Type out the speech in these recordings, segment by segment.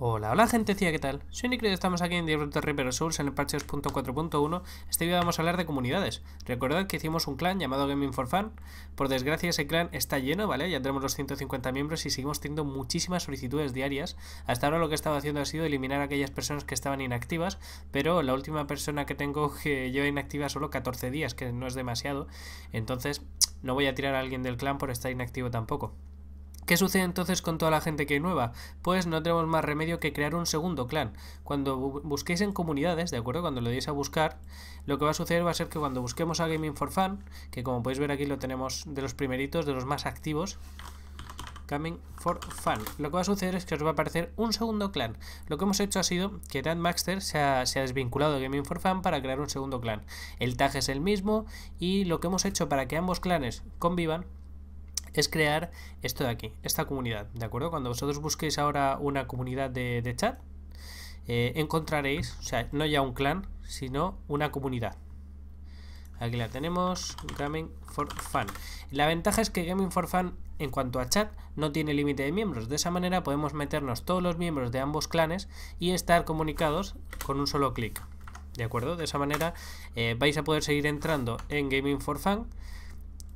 Hola, hola gente, ¿qué tal? Soy Nicro y estamos aquí en Diablo Reaper Souls en el parche 2.4.1. Este video vamos a hablar de comunidades. Recordad que hicimos un clan llamado Gaming for Fun. Por desgracia ese clan está lleno, ¿vale? Ya tenemos los 150 miembros y seguimos teniendo muchísimas solicitudes diarias. Hasta ahora lo que he estado haciendo ha sido eliminar a aquellas personas que estaban inactivas, pero la última persona que tengo que lleva inactiva solo 14 días, que no es demasiado. Entonces no voy a tirar a alguien del clan por estar inactivo tampoco. ¿Qué sucede entonces con toda la gente que es nueva? Pues no tenemos más remedio que crear un segundo clan. Cuando busquéis en comunidades, ¿de acuerdo? Cuando lo deis a buscar, lo que va a suceder va a ser que cuando busquemos a Gaming for Fun, que como podéis ver aquí lo tenemos de los primeritos, de los más activos, Gaming for Fun. Lo que va a suceder es que os va a aparecer un segundo clan. Lo que hemos hecho ha sido que Dan Maxter se ha, desvinculado de Gaming for Fun para crear un segundo clan. El tag es el mismo y lo que hemos hecho para que ambos clanes convivan es crear esto de aquí, esta comunidad, ¿de acuerdo? Cuando vosotros busquéis ahora una comunidad de, chat, eh, encontraréis, o sea, no ya un clan, sino una comunidad. Aquí la tenemos, Gaming for Fun. La ventaja es que Gaming for Fun, en cuanto a chat, no tiene límite de miembros. De esa manera podemos meternos todos los miembros de ambos clanes y estar comunicados con un solo clic. ¿De acuerdo? De esa manera eh, vais a poder seguir entrando en Gaming for Fun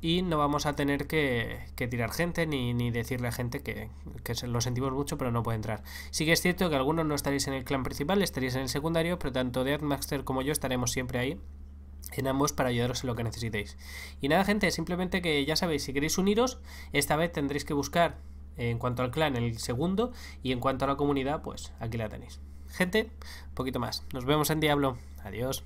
y no vamos a tener que, tirar gente ni, decirle a gente que, lo sentimos mucho pero no puede entrar. Sí que es cierto que algunos no estaréis en el clan principal, estaréis en el secundario, pero tanto Deathmaster como yo estaremos siempre ahí en ambos para ayudaros en lo que necesitéis. Y nada gente, simplemente que ya sabéis, si queréis uniros, esta vez tendréis que buscar en cuanto al clan el segundo y en cuanto a la comunidad pues aquí la tenéis. Gente, un poquito más. Nos vemos en Diablo. Adiós.